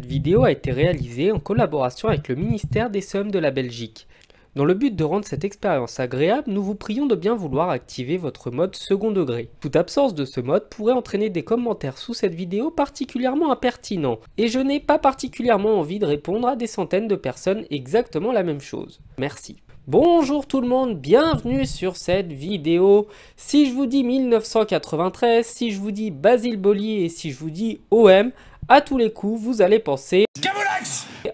Cette vidéo a été réalisée en collaboration avec le ministère des Sommes de la Belgique. Dans le but de rendre cette expérience agréable, nous vous prions de bien vouloir activer votre mode second degré. Toute absence de ce mode pourrait entraîner des commentaires sous cette vidéo particulièrement impertinents, et je n'ai pas particulièrement envie de répondre à des centaines de personnes exactement la même chose. Merci. Bonjour tout le monde, bienvenue sur cette vidéo. Si je vous dis 1993, si je vous dis Basile Bollier et si je vous dis OM, à tous les coups, vous allez penser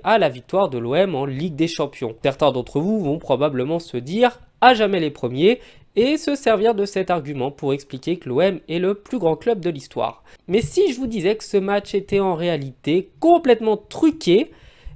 à la victoire de l'OM en Ligue des Champions. Certains d'entre vous vont probablement se dire à jamais les premiers et se servir de cet argument pour expliquer que l'OM est le plus grand club de l'histoire. Mais si je vous disais que ce match était en réalité complètement truqué,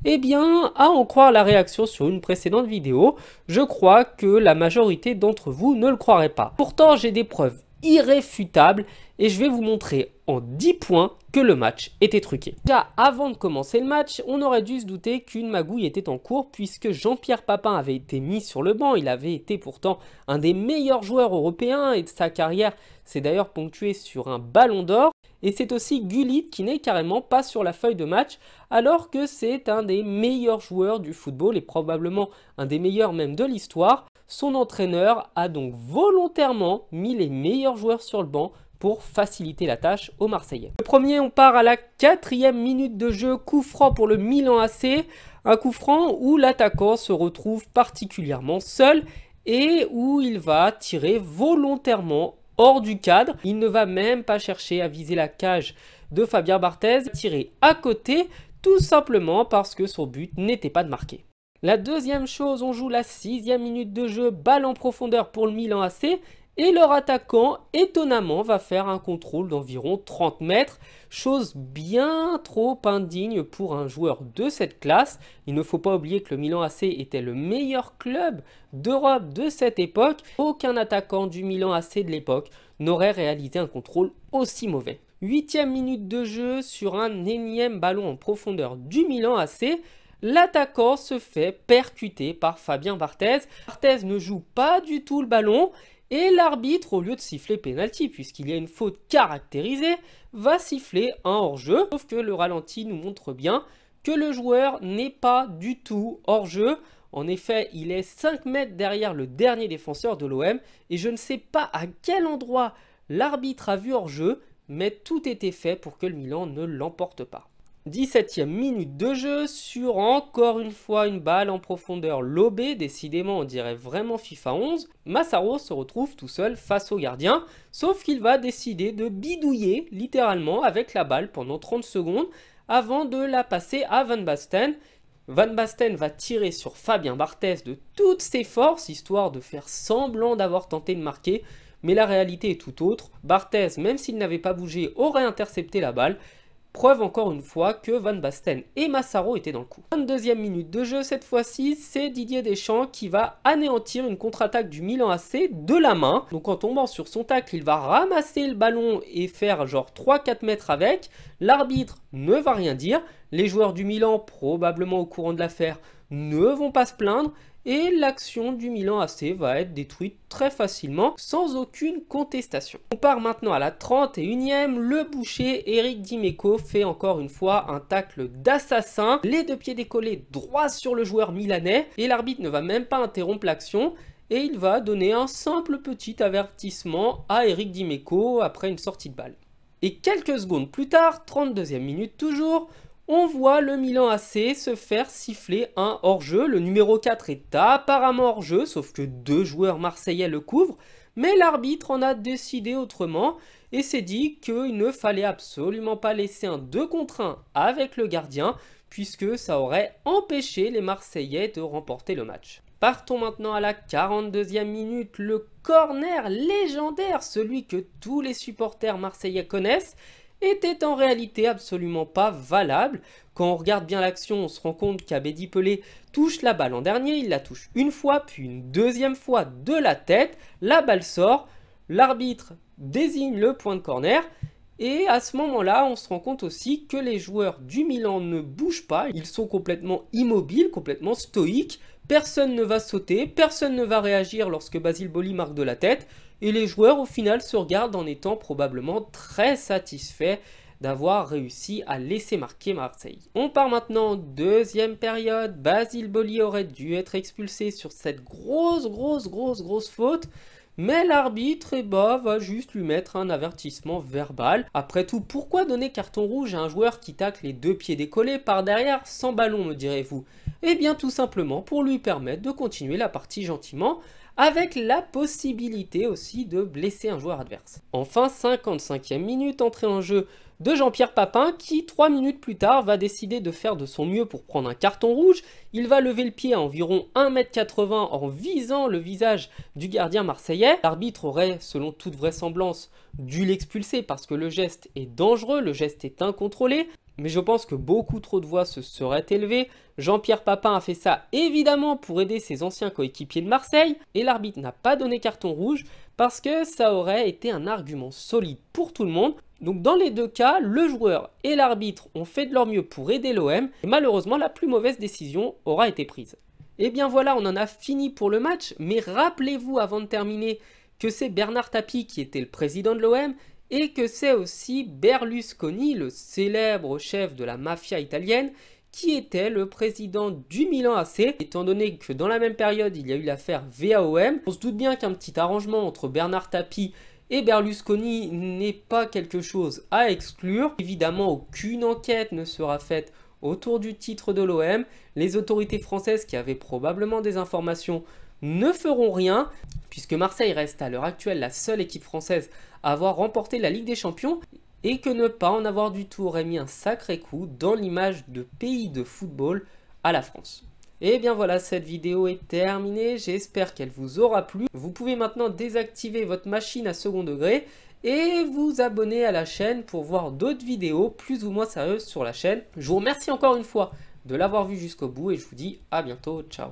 eh bien, à en croire la réaction sur une précédente vidéo, je crois que la majorité d'entre vous ne le croirait pas. Pourtant, j'ai des preuves irréfutable et je vais vous montrer en 10 points que le match était truqué. avant de commencer le match, on aurait dû se douter qu'une magouille était en cours puisque Jean-Pierre Papin avait été mis sur le banc. Il avait été pourtant un des meilleurs joueurs européens et de sa carrière s'est d'ailleurs ponctué sur un ballon d'or. Et c'est aussi Gullit qui n'est carrément pas sur la feuille de match alors que c'est un des meilleurs joueurs du football et probablement un des meilleurs même de l'histoire. Son entraîneur a donc volontairement mis les meilleurs joueurs sur le banc pour faciliter la tâche aux Marseillais. Le premier, on part à la quatrième minute de jeu, coup franc pour le Milan AC, un coup franc où l'attaquant se retrouve particulièrement seul et où il va tirer volontairement hors du cadre. Il ne va même pas chercher à viser la cage de Fabien Barthez, tirer à côté tout simplement parce que son but n'était pas de marquer. La deuxième chose, on joue la sixième minute de jeu, balle en profondeur pour le Milan AC. Et leur attaquant, étonnamment, va faire un contrôle d'environ 30 mètres, chose bien trop indigne pour un joueur de cette classe. Il ne faut pas oublier que le Milan AC était le meilleur club d'Europe de cette époque. Aucun attaquant du Milan AC de l'époque n'aurait réalisé un contrôle aussi mauvais. Huitième minute de jeu sur un énième ballon en profondeur du Milan AC, L'attaquant se fait percuter par Fabien Barthez. Barthez ne joue pas du tout le ballon et l'arbitre, au lieu de siffler pénalty, puisqu'il y a une faute caractérisée, va siffler un hors-jeu. Sauf que le ralenti nous montre bien que le joueur n'est pas du tout hors-jeu. En effet, il est 5 mètres derrière le dernier défenseur de l'OM et je ne sais pas à quel endroit l'arbitre a vu hors-jeu, mais tout était fait pour que le Milan ne l'emporte pas. 17e minute de jeu sur encore une fois une balle en profondeur lobée, décidément on dirait vraiment FIFA 11. Massaro se retrouve tout seul face au gardien, sauf qu'il va décider de bidouiller littéralement avec la balle pendant 30 secondes avant de la passer à Van Basten. Van Basten va tirer sur Fabien Barthez de toutes ses forces, histoire de faire semblant d'avoir tenté de marquer, mais la réalité est tout autre. Barthez, même s'il n'avait pas bougé, aurait intercepté la balle, Preuve encore une fois que Van Basten et Massaro étaient dans le coup. 22e minute de jeu cette fois-ci, c'est Didier Deschamps qui va anéantir une contre-attaque du Milan AC de la main. Donc en tombant sur son tacle, il va ramasser le ballon et faire genre 3-4 mètres avec. L'arbitre ne va rien dire. Les joueurs du Milan, probablement au courant de l'affaire, ne vont pas se plaindre et l'action du Milan AC va être détruite très facilement sans aucune contestation. On part maintenant à la 31e, le boucher Eric Dimeco fait encore une fois un tacle d'assassin, les deux pieds décollés droit sur le joueur milanais et l'arbitre ne va même pas interrompre l'action et il va donner un simple petit avertissement à Eric Dimeco après une sortie de balle. Et quelques secondes plus tard, 32e minute toujours, on voit le Milan AC se faire siffler un hors-jeu. Le numéro 4 est apparemment hors-jeu, sauf que deux joueurs marseillais le couvrent. Mais l'arbitre en a décidé autrement et s'est dit qu'il ne fallait absolument pas laisser un 2 contre 1 avec le gardien, puisque ça aurait empêché les Marseillais de remporter le match. Partons maintenant à la 42e minute, le corner légendaire, celui que tous les supporters marseillais connaissent, était en réalité absolument pas valable. Quand on regarde bien l'action, on se rend compte qu'Abedi Pelé touche la balle en dernier, il la touche une fois, puis une deuxième fois de la tête, la balle sort, l'arbitre désigne le point de corner, et à ce moment-là, on se rend compte aussi que les joueurs du Milan ne bougent pas, ils sont complètement immobiles, complètement stoïques, personne ne va sauter, personne ne va réagir lorsque Basile Boli marque de la tête, et les joueurs au final se regardent en étant probablement très satisfaits d'avoir réussi à laisser marquer Marseille. On part maintenant deuxième période. Basile Boli aurait dû être expulsé sur cette grosse, grosse, grosse, grosse faute. Mais l'arbitre eh ben, va juste lui mettre un avertissement verbal. Après tout, pourquoi donner carton rouge à un joueur qui tacle les deux pieds décollés par derrière sans ballon, me direz-vous et eh bien tout simplement pour lui permettre de continuer la partie gentiment avec la possibilité aussi de blesser un joueur adverse. Enfin, 55e minute, entrée en jeu de Jean-Pierre Papin qui, 3 minutes plus tard, va décider de faire de son mieux pour prendre un carton rouge. Il va lever le pied à environ 1m80 en visant le visage du gardien marseillais. L'arbitre aurait, selon toute vraisemblance, dû l'expulser parce que le geste est dangereux, le geste est incontrôlé mais je pense que beaucoup trop de voix se seraient élevées. Jean-Pierre Papin a fait ça évidemment pour aider ses anciens coéquipiers de Marseille, et l'arbitre n'a pas donné carton rouge parce que ça aurait été un argument solide pour tout le monde. Donc dans les deux cas, le joueur et l'arbitre ont fait de leur mieux pour aider l'OM, malheureusement la plus mauvaise décision aura été prise. Et eh bien voilà, on en a fini pour le match, mais rappelez-vous avant de terminer que c'est Bernard Tapie qui était le président de l'OM et que c'est aussi Berlusconi, le célèbre chef de la mafia italienne, qui était le président du Milan AC, étant donné que dans la même période il y a eu l'affaire VAOM. On se doute bien qu'un petit arrangement entre Bernard Tapie et Berlusconi n'est pas quelque chose à exclure. Évidemment, aucune enquête ne sera faite autour du titre de l'OM. Les autorités françaises qui avaient probablement des informations ne feront rien puisque Marseille reste à l'heure actuelle la seule équipe française à avoir remporté la Ligue des Champions et que ne pas en avoir du tout aurait mis un sacré coup dans l'image de pays de football à la France. Et eh bien voilà, cette vidéo est terminée, j'espère qu'elle vous aura plu. Vous pouvez maintenant désactiver votre machine à second degré et vous abonner à la chaîne pour voir d'autres vidéos plus ou moins sérieuses sur la chaîne. Je vous remercie encore une fois de l'avoir vu jusqu'au bout et je vous dis à bientôt, ciao